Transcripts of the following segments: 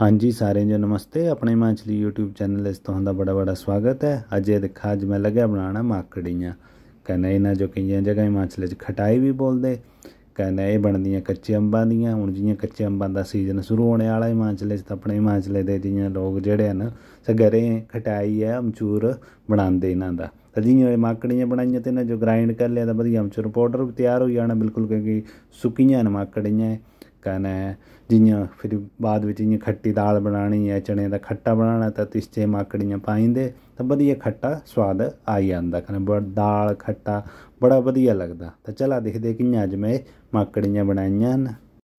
ਹਾਂਜੀ ਸਾਰਿਆਂ ਨੂੰ ਨਮਸਤੇ ਆਪਣੇ ਮਾਂਚਲੀ YouTube ਚੈਨਲ ਇਸ ਤੁਹਾਡਾ ਬੜਾ ਬੜਾ ਸਵਾਗਤ ਹੈ ਅੱਜ ਇਹ ਦੇਖਾ ਅੱਜ ਮੈਂ ਲੱਗਿਆ ਬਣਾਣਾ ਮਾਕੜੀਆਂ ਕਹਿੰਦਾ ਇਹਨਾਂ ਜੋ ਕਈਆਂ ਜਗ੍ਹਾ ਮਾਂਚਲੇ 'ਚ ਖਟਾਈ ਵੀ ਬੋਲਦੇ ਕਹਿੰਦਾ ਇਹ ਬਣਦੀਆਂ ਕੱਚੇ ਅੰਬਾਂ ਦੀਆਂ ਹੁਣ ਜਿਹੀਆਂ ਕੱਚੇ ਅੰਬਾਂ ਦਾ ਸੀਜ਼ਨ ਸ਼ੁਰੂ ਹੋਣੇ ਵਾਲਾ ਮਾਂਚਲੇ 'ਚ ਤਾਂ ਆਪਣੇ ਮਾਂਚਲੇ ਦੇ ਜਿਹੀਆਂ ਲੋਕ ਜਿਹੜੇ ਹਨ ਸਗਰੇ ਖਟਾਈ ਹੈ ਅਮਚੂਰ ਬਣਾਉਂਦੇ ਇਹਨਾਂ ਦਾ ਤਾਂ ਜਿਹੀਆਂ ਮਾਕੜੀਆਂ ਬਣਾਈਆਂ ਤੇ ਇਹਨਾਂ ਜੋ ਗ੍ਰਾਈਂਡ ਕਰ ਲਿਆ ਤਾਂ ਵਧੀਆ ਅਮਚੂਰ ਪਾਊਡਰ ਤਿਆਰ ਹੋ ਜਾਣਾ ਬਿਲਕੁਲ ਕਿਉਂਕਿ ਸੁੱਕੀਆਂ ਮਾਕੜੀਆਂ ਕਹਿੰਦਾ ਜਿੰਨਾ ਫਿਰ ਬਾਅਦ ਵਿੱਚ ਇਹ ਖੱਟੀ ਦਾਲ ਬਣਾਣੀ ਹੈ ਚਣੇ ਦਾ ਖੱਟਾ ਬਣਾਣਾ ਤਾਂ ਇਸ ਤੇ ਮਾਕੜੀਆਂ ਪਾਈਂਦੇ ਤਾਂ ਵਧੀਆ ਖੱਟਾ ਸਵਾਦ ਆ ਜਾਂਦਾ ਕਹਿੰਦਾ ਬੜ ਦਾਲ ਖੱਟਾ ਬੜਾ ਵਧੀਆ ਲੱਗਦਾ ਤਾਂ ਚਲਾ ਦੇਖਦੇ ਕਿ ਅੱਜ ਮੈਂ ਮਾਕੜੀਆਂ ਬਣਾਈਆਂ ਨੇ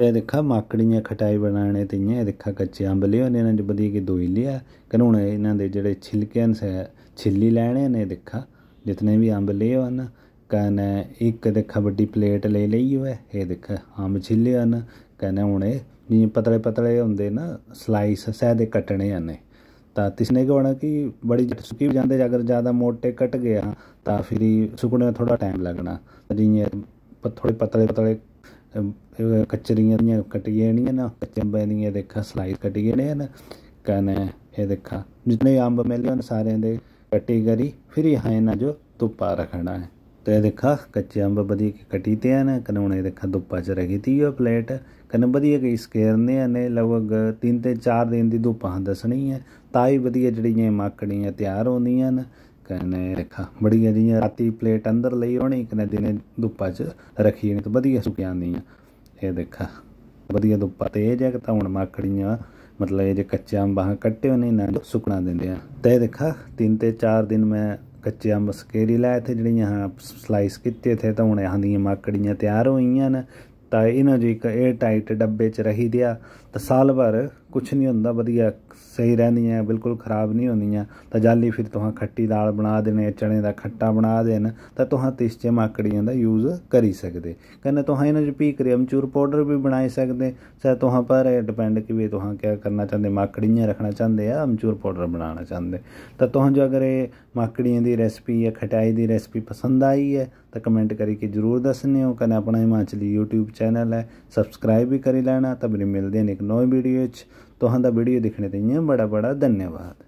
ਇਹ ਦੇਖਾ ਮਾਕੜੀਆਂ ਖਟਾਈ ਬਣਾਣੇ ਤੇ ਇਹ ਦੇਖਾ ਕੱਚੇ ਅੰਬ ਲਿਓ ਨੇ ਇਹਨਾਂ ਦੇ ਵਧੀਆ ਕਿ ਦੋਈ ਲਿਆ ਕਨੂਣ ਇਹਨਾਂ ਦੇ ਜਿਹੜੇ ਛਿਲਕੇ ਨੇ ਛਿੱਲੀ ਲੈਣੇ ਨੇ ਦੇਖਾ ਜਿਤਨੇ ਵੀ ਅੰਬ ਲਿਓ ਹਨ ਕਹਿੰਦਾ ਇੱਕ ਦੇਖਾ ਵੱਡੀ ਪਲੇਟ ਲੈ ਲਈ ਹੋਏ ਇਹ ਦੇਖਾ ਅੰਬ ਛਿੱਲੇ ਹਨ ਕਹਿੰਦੇ हुणे ਪਤਲੇ ਪਤਲੇ ਹੁੰਦੇ ਨਾ ਸਲਾਈਸ ਸਹਿ ਦੇ ਕੱਟਣੇ ਆਨੇ ਤਾਂ ਤਿਸਨੇ ਨੇ ਕਿਹਾ ਕਿ ਬੜੀ ਸੁੱਕੀ ਜਾਂਦੇ ਜਾਂ ਅਗਰ ਜ਼ਿਆਦਾ ਮੋਟੇ ਕੱਟ ਗਿਆ ਤਾਂ ਫਿਰ ਹੀ ਸੁੱਕਣੇ ਥੋੜਾ ਟਾਈਮ ਲੱਗਣਾ ਜਿਵੇਂ ਥੋੜੇ ਪਤਲੇ ਪਤਲੇ ਕਚਰੀਆਂ ਦੀਆਂ ਕਟੀਆਂ ਨਹੀਂ ਨਾ ਚੰਬੇ ਦੀਆਂ ਦੇਖਾ ਸਲਾਈਸ ਕਟੀਆਂ ਨੇ ਨਾ ਕਹਨੇ ਇਹ ਦੇਖਾ ਜਿੰਨੇ ਅੰਬ ਮਿਲਿਆ ਸਾਰਿਆਂ ਦੇ ਕੱਟੀ ਗਰੀ ਫਿਰ ਹੀ ਹੈ ਨਾ ਜੋ ਧੁੱਪਾ ਰੱਖਣਾ ਹੈ तो ये देखा कच्चे अम्ब बदी कटी तया न कने उन्हें देखा धुप्पा च रखी थी यो प्लेट कने बधिया कई सकेरने ने लगभग तीन ते चार दिन दी धुप्प असें दस्सनी ऐ ताई बधिया जेह्ड़ियां माकड़ियां त्यार होंदियां न कने देखा बढ़िया जियां राती प्लेट अंदर लेई औनी कने दिने धुप्पा च रखी ते बधिया सुक्की जंदियां एह् देखा बधिया धुप्पा तेज ऐ तां हून माकड़ियां मतलब ये जे कच्चे अम्ब असें कट्टे होने इन्हें सुक्कना दिंदे ते देखा तीन ते चार दिन में ਕੱਚੇ ਅੰਬ ਸਕੇਰੀ ਲਾਇਆ ਤੇ ਜਿਹੜੀਆਂ ਹਾਂ ਸਲਾਈਸ ਕੀਤੇ ਤੇ ਤਾਂ ਹੁਣ ਇਹਾਂ ਦੀਆਂ ਮਾਕੜੀਆਂ ਤਿਆਰ ਹੋਈਆਂ ਨੇ ਤਾਂ ਇਹਨਾਂ ਜੇ ਇੱਕ 에어 ਟਾਈਟ ਡੱਬੇ 'ਚ ਰਹੀ ਦਿਆ ਤਾਂ ਸਾਲ ਭਰ ਕੁਛ ਨਹੀਂ ਹੁੰਦਾ ਵਧੀਆ ਸਹੀ ਰਹਿੰਦੀਆਂ ਬਿਲਕੁਲ ਖਰਾਬ ਨਹੀਂ ਹੁੰਦੀਆਂ ਤਾਂ ਜਾਲੀ ਫਿਰ ਤੁਹਾਂ ਖੱਟੀ ਦਾਲ ਬਣਾ ਦੇਣੇ ਚਣੇ ਦਾ ਖੱਟਾ ਬਣਾ ਦੇਣ ਤਾਂ ਤੁਹਾਂ ਤਿਸਚੇ ਮਾਕੜੀਆਂ ਦਾ ਯੂਜ਼ ਕਰੀ ਸਕਦੇ ਕਹਿੰਦੇ ਤੁਹਾਂ ਇਹਨਾਂ ਚ ਪੀ ਕਰੀਮ ਚੂਰ ਪਾਊਡਰ ਵੀ ਬਣਾਈ ਸਕਦੇ ਸੈ ਤੁਹਾਂ ਪਰ ਡਿਪੈਂਡ ਕਿ ਵੀ ਤੁਹਾਂ ਕੀ ਕਰਨਾ ਚਾਹੁੰਦੇ ਮਾਕੜੀਆਂ ਰੱਖਣਾ ਚਾਹੁੰਦੇ ਆ ਅਮਚੂਰ ਪਾਊਡਰ ਬਣਾਉਣਾ ਚਾਹੁੰਦੇ ਤਾਂ ਤੁਹਾਂ ਜੋ ਅਗਰ ਇਹ ਮਾਕੜੀਆਂ ਦੀ ਰੈਸਪੀ ਜਾਂ ਖਟਾਈ ਦੀ ਰੈਸਪੀ ਪਸੰਦ ਆਈ ਹੈ ਤਾਂ ਕਮੈਂਟ ਕਰਕੇ ਜਰੂਰ ਦੱਸਨੇ ਹੋ ਕਹਿੰਦੇ ਆਪਣਾ ਹਿਮਾਚਲੀ YouTube ਚੈਨਲ ਹੈ ਸਬਸਕ੍ਰਾਈਬ ਵੀ ਕਰੀ ਲੈਣਾ ਤਾਂ ਵੀ ਮਿਲਦੇ ਨੇ ਇੱਕ ਨਵੀਂ ਵੀਡੀਓ ਵਿੱਚ ਤੁਹਾਡਾ ਦਾ ਵੀਡੀਓ ਦੇਖਣੇ ਲਈ ਬੜਾ ਬੜਾ ਧੰਨਵਾਦ